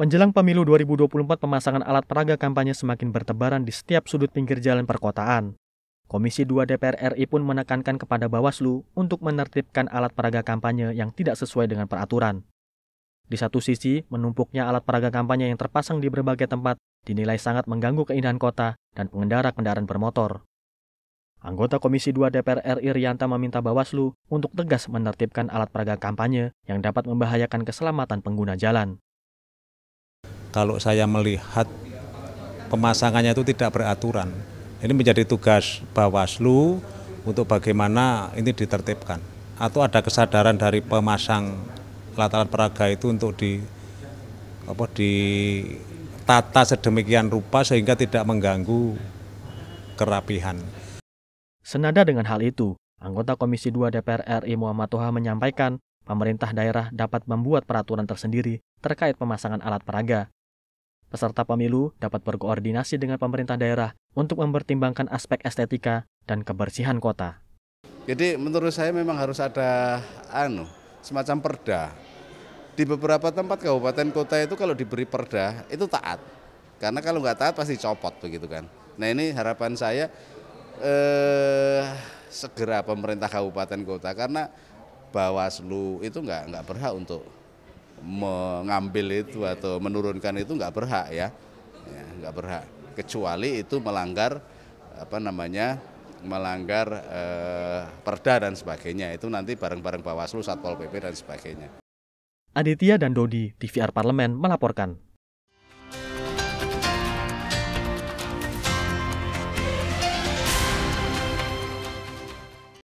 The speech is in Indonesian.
Menjelang pemilu 2024, pemasangan alat peraga kampanye semakin bertebaran di setiap sudut pinggir jalan perkotaan. Komisi 2 DPR RI pun menekankan kepada Bawaslu untuk menertibkan alat peraga kampanye yang tidak sesuai dengan peraturan. Di satu sisi, menumpuknya alat peraga kampanye yang terpasang di berbagai tempat dinilai sangat mengganggu keindahan kota dan pengendara kendaraan bermotor. Anggota Komisi 2 DPR RI Rianta meminta Bawaslu untuk tegas menertibkan alat peraga kampanye yang dapat membahayakan keselamatan pengguna jalan kalau saya melihat pemasangannya itu tidak beraturan. Ini menjadi tugas Bawaslu untuk bagaimana ini ditertibkan. Atau ada kesadaran dari pemasang lataran peraga itu untuk di apa ditata sedemikian rupa sehingga tidak mengganggu kerapihan. Senada dengan hal itu, anggota Komisi 2 DPR RI Muhammad Toha menyampaikan pemerintah daerah dapat membuat peraturan tersendiri terkait pemasangan alat peraga peserta pemilu dapat berkoordinasi dengan pemerintah daerah untuk mempertimbangkan aspek estetika dan kebersihan kota. Jadi menurut saya memang harus ada anu semacam perda. Di beberapa tempat kabupaten kota itu kalau diberi perda itu taat. Karena kalau nggak taat pasti copot begitu kan. Nah ini harapan saya eh, segera pemerintah kabupaten kota karena Bawaslu itu nggak nggak berhak untuk mengambil itu atau menurunkan itu nggak berhak ya, ya nggak berhak kecuali itu melanggar apa namanya melanggar eh, perda dan sebagainya itu nanti bareng-bareng Bawaslu, Satpol PP dan sebagainya. Aditya dan Dodi, TVR Parlemen melaporkan.